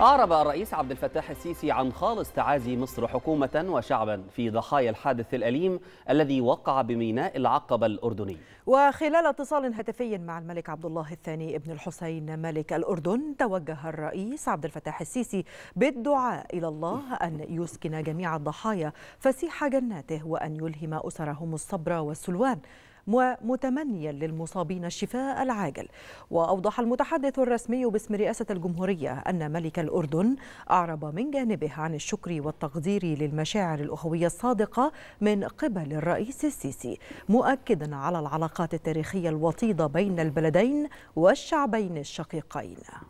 أعرب الرئيس عبد الفتاح السيسي عن خالص تعازي مصر حكومة وشعبا في ضحايا الحادث الأليم الذي وقع بميناء العقبة الأردني وخلال اتصال هاتفي مع الملك عبد الله الثاني ابن الحسين ملك الأردن توجه الرئيس عبد الفتاح السيسي بالدعاء إلى الله أن يسكن جميع الضحايا فسيح جناته وأن يلهم أسرهم الصبر والسلوان ومتمنيا للمصابين الشفاء العاجل وأوضح المتحدث الرسمي باسم رئاسة الجمهورية أن ملك الأردن أعرب من جانبه عن الشكر والتقدير للمشاعر الأخوية الصادقة من قبل الرئيس السيسي مؤكدا على العلاقات التاريخية الوطيدة بين البلدين والشعبين الشقيقين